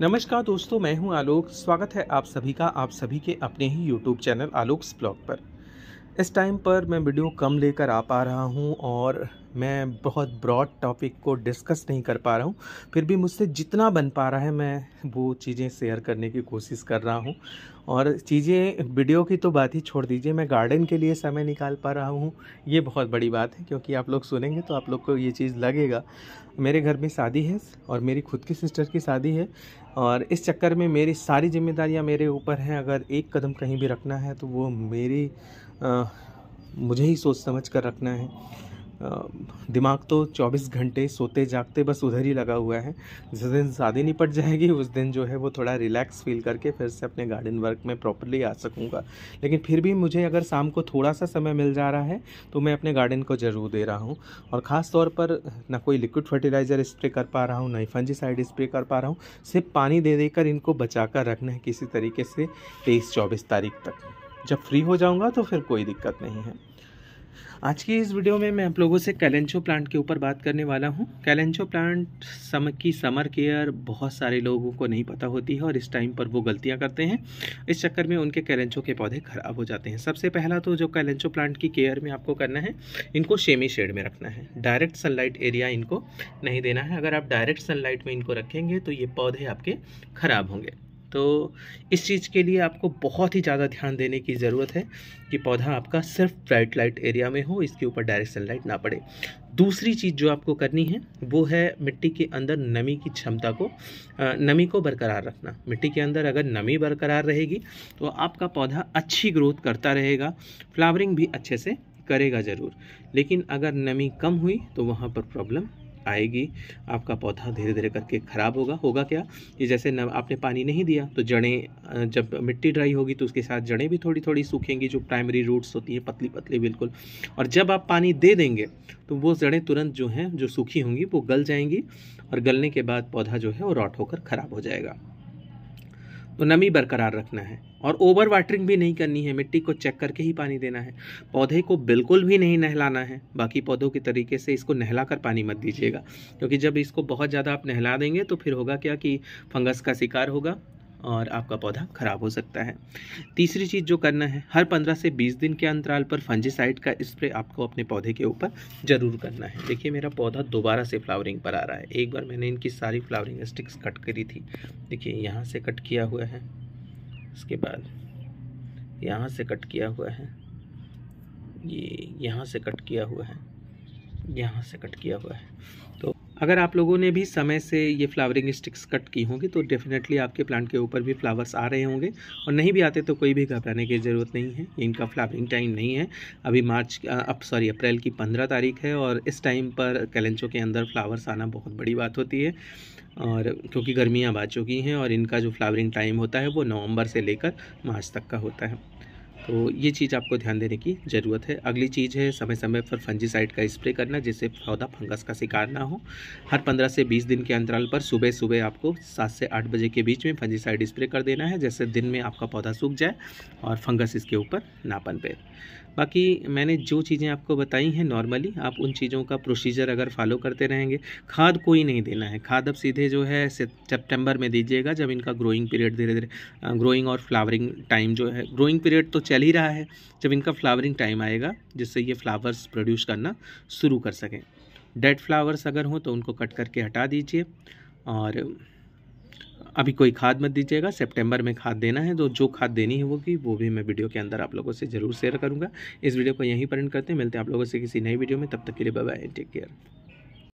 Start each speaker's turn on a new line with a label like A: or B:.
A: नमस्कार दोस्तों मैं हूं आलोक स्वागत है आप सभी का आप सभी के अपने ही यूट्यूब चैनल आलोक्स ब्लॉग पर इस टाइम पर मैं वीडियो कम लेकर आ पा रहा हूं और मैं बहुत ब्रॉड टॉपिक को डिस्कस नहीं कर पा रहा हूँ फिर भी मुझसे जितना बन पा रहा है मैं वो चीज़ें शेयर करने की कोशिश कर रहा हूँ और चीज़ें वीडियो की तो बात ही छोड़ दीजिए मैं गार्डन के लिए समय निकाल पा रहा हूँ ये बहुत बड़ी बात है क्योंकि आप लोग सुनेंगे तो आप लोग को ये चीज़ लगेगा मेरे घर में शादी है और मेरी खुद की सिस्टर की शादी है और इस चक्कर में मेरी सारी जिम्मेदारियाँ मेरे ऊपर हैं अगर एक कदम कहीं भी रखना है तो वो मेरी आ, मुझे ही सोच समझ कर रखना है दिमाग तो 24 घंटे सोते जागते बस उधर ही लगा हुआ है जिस दिन शादी निपट जाएगी उस दिन जो है वो थोड़ा रिलैक्स फील करके फिर से अपने गार्डन वर्क में प्रॉपरली आ सकूँगा लेकिन फिर भी मुझे अगर शाम को थोड़ा सा समय मिल जा रहा है तो मैं अपने गार्डन को ज़रूर दे रहा हूँ और ख़ास तौर पर ना कोई लिक्विड फर्टिलाइज़र स्प्रे कर पा रहा हूँ ना ही फंजीसाइड स्प्रे कर पा रहा हूँ सिर्फ पानी दे देकर इनको बचा कर रखना है किसी तरीके से तेईस चौबीस तारीख तक जब फ्री हो जाऊँगा तो फिर कोई दिक्कत नहीं है आज की इस वीडियो में मैं आप लोगों से कैलेंचो प्लांट के ऊपर बात करने वाला हूँ कैलेंचो प्लांट सम की समर केयर बहुत सारे लोगों को नहीं पता होती है और इस टाइम पर वो गलतियाँ करते हैं इस चक्कर में उनके कैलेंचो के पौधे ख़राब हो जाते हैं सबसे पहला तो जो कैलेंचो प्लांट की केयर में आपको करना है इनको शेमी शेड में रखना है डायरेक्ट सनलाइट एरिया इनको नहीं देना है अगर आप डायरेक्ट सनलाइट में इनको रखेंगे तो ये पौधे आपके ख़राब होंगे तो इस चीज़ के लिए आपको बहुत ही ज़्यादा ध्यान देने की ज़रूरत है कि पौधा आपका सिर्फ ब्राइट लाइट एरिया में हो इसके ऊपर डायरेक्ट सनलाइट ना पड़े दूसरी चीज़ जो आपको करनी है वो है मिट्टी के अंदर नमी की क्षमता को नमी को बरकरार रखना मिट्टी के अंदर अगर नमी बरकरार रहेगी तो आपका पौधा अच्छी ग्रोथ करता रहेगा फ्लावरिंग भी अच्छे से करेगा ज़रूर लेकिन अगर नमी कम हुई तो वहाँ पर प्रॉब्लम आएगी आपका पौधा धीरे धीरे करके ख़राब होगा होगा क्या कि जैसे न आपने पानी नहीं दिया तो जड़ें जब मिट्टी ड्राई होगी तो उसके साथ जड़ें भी थोड़ी थोड़ी सूखेंगी जो प्राइमरी रूट्स होती हैं पतली पतली बिल्कुल और जब आप पानी दे देंगे तो वो जड़ें तुरंत जो हैं जो सूखी होंगी वो गल जाएंगी और गलने के बाद पौधा जो है वो रॉट होकर ख़राब हो जाएगा तो नमी बरकरार रखना है और ओवर वाटरिंग भी नहीं करनी है मिट्टी को चेक करके ही पानी देना है पौधे को बिल्कुल भी नहीं नहलाना है बाकी पौधों के तरीके से इसको नहला कर पानी मत दीजिएगा क्योंकि जब इसको बहुत ज़्यादा आप नहला देंगे तो फिर होगा क्या कि फंगस का शिकार होगा और आपका पौधा ख़राब हो सकता है तीसरी चीज़ जो करना है हर पंद्रह से बीस दिन के अंतराल पर फंजीसाइड का स्प्रे आपको अपने पौधे के ऊपर ज़रूर करना है देखिए मेरा पौधा दोबारा से फ्लावरिंग पर आ रहा है एक बार मैंने इनकी सारी फ्लावरिंग स्टिक्स कट करी थी देखिए यहाँ से कट किया हुआ है इसके बाद यहाँ से कट किया हुआ है ये यहाँ से कट किया हुआ है यहाँ से कट किया हुआ है तो अगर आप लोगों ने भी समय से ये फ्लावरिंग स्टिक्स कट की होंगी तो डेफिनेटली आपके प्लांट के ऊपर भी फ्लावर्स आ रहे होंगे और नहीं भी आते तो कोई भी घबराने की ज़रूरत नहीं है इनका फ्लावरिंग टाइम नहीं है अभी मार्च अब सॉरी अप्रैल की पंद्रह तारीख है और इस टाइम पर कैलेंचो के अंदर फ्लावर्स आना बहुत बड़ी बात होती है और क्योंकि गर्मियाँ आ चुकी हैं और इनका जो फ्लावरिंग टाइम होता है वो नवम्बर से लेकर मार्च तक का होता है तो ये चीज़ आपको ध्यान देने की ज़रूरत है अगली चीज़ है समय समय पर फंजीसाइड का स्प्रे करना जिससे पौधा फंगस का शिकार ना हो हर पंद्रह से बीस दिन के अंतराल पर सुबह सुबह आपको सात से आठ बजे के बीच में फंजीसाइड स्प्रे कर देना है जैसे दिन में आपका पौधा सूख जाए और फंगस इसके ऊपर ना पनपे बाकी मैंने जो चीज़ें आपको बताई हैं नॉर्मली आप उन चीज़ों का प्रोसीजर अगर फॉलो करते रहेंगे खाद कोई नहीं देना है खाद अब सीधे जो है सितंबर में दीजिएगा जब इनका ग्रोइंग पीरियड धीरे धीरे ग्रोइंग और फ्लावरिंग टाइम जो है ग्रोइंग पीरियड तो चल ही रहा है जब इनका फ्लावरिंग टाइम आएगा जिससे ये फ्लावर्स प्रोड्यूस करना शुरू कर सकें डेड फ्लावर्स अगर हों तो उनको कट करके हटा दीजिए और अभी कोई खाद मत दीजिएगा सितंबर में खाद देना है तो जो खाद देनी है वो की वो भी मैं वीडियो के अंदर आप लोगों से ज़रूर शेयर करूँगा इस वीडियो को यहीं पर एंड करते हैं मिलते हैं आप लोगों से किसी नई वीडियो में तब तक के लिए बाय टेक केयर